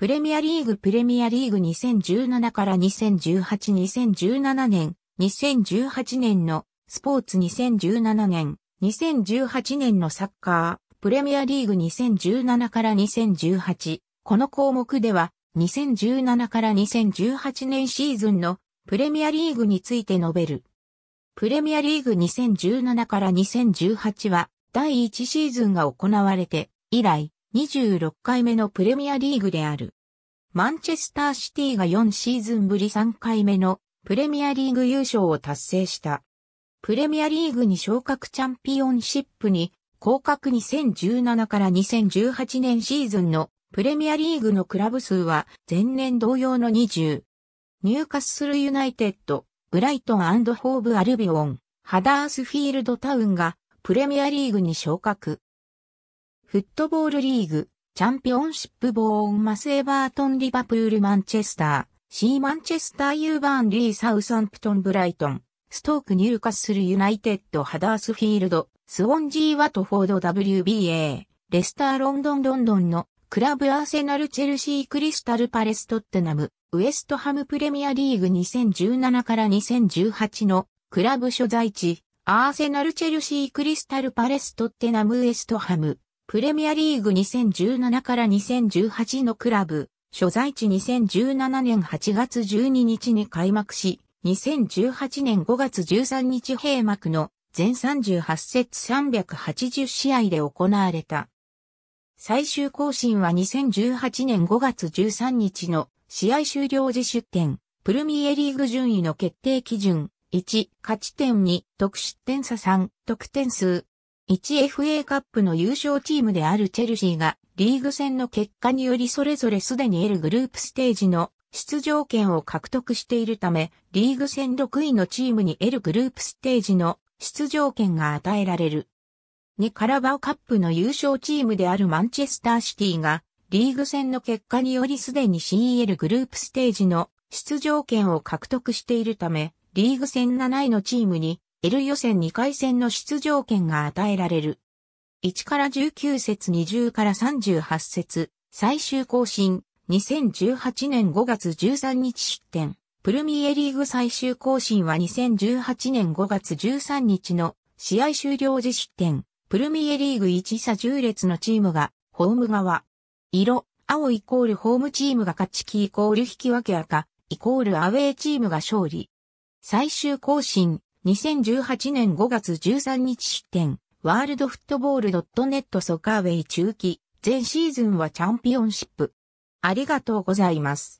プレミアリーグプレミアリーグ2017から2018-2017年、2018年のスポーツ2017年、2018年のサッカー、プレミアリーグ2017から2018。この項目では、2017から2018年シーズンのプレミアリーグについて述べる。プレミアリーグ2017から2018は、第1シーズンが行われて、以来、26回目のプレミアリーグである。マンチェスターシティが4シーズンぶり3回目のプレミアリーグ優勝を達成した。プレミアリーグに昇格チャンピオンシップに降格2017から2018年シーズンのプレミアリーグのクラブ数は前年同様の20。ニューカッスルユナイテッド、ブライトンホーブアルビオン、ハダースフィールドタウンがプレミアリーグに昇格。フットボールリーグ、チャンピオンシップボーンマスエバートンリバプールマンチェスター、シーマンチェスターユーバーンリーサウサンプトンブライトン、ストークニューカッスルユナイテッドハダースフィールド、スウォンジーワトフォード WBA、レスターロンドンロンドンのクラブアーセナルチェルシークリスタルパレストッテナム、ウエストハムプレミアリーグ2017から2018のクラブ所在地、アーセナルチェルシークリスタルパレストッテナムウエストハム、プレミアリーグ2017から2018のクラブ、所在地2017年8月12日に開幕し、2018年5月13日閉幕の全38節380試合で行われた。最終更新は2018年5月13日の試合終了時出展、プルミエリーグ順位の決定基準、1、勝ち点2、得失点差3、得点数、1FA カップの優勝チームであるチェルシーがリーグ戦の結果によりそれぞれすでに得るグループステージの出場権を獲得しているため、リーグ戦6位のチームに得るグループステージの出場権が与えられる。2カラバオカップの優勝チームであるマンチェスターシティがリーグ戦の結果によりすでに CEL グループステージの出場権を獲得しているため、リーグ戦7位のチームに L 予選2回戦の出場権が与えられる。1から19節20から38節、最終更新、2018年5月13日出展。プルミエリーグ最終更新は2018年5月13日の試合終了時出展。プルミエリーグ1差10列のチームが、ホーム側。色、青イコールホームチームが勝ちキイコール引き分け赤、イコールアウェーチームが勝利。最終更新、2018年5月13日出展、ワールドフットボール .net ソカーウェイ中期、全シーズンはチャンピオンシップ。ありがとうございます。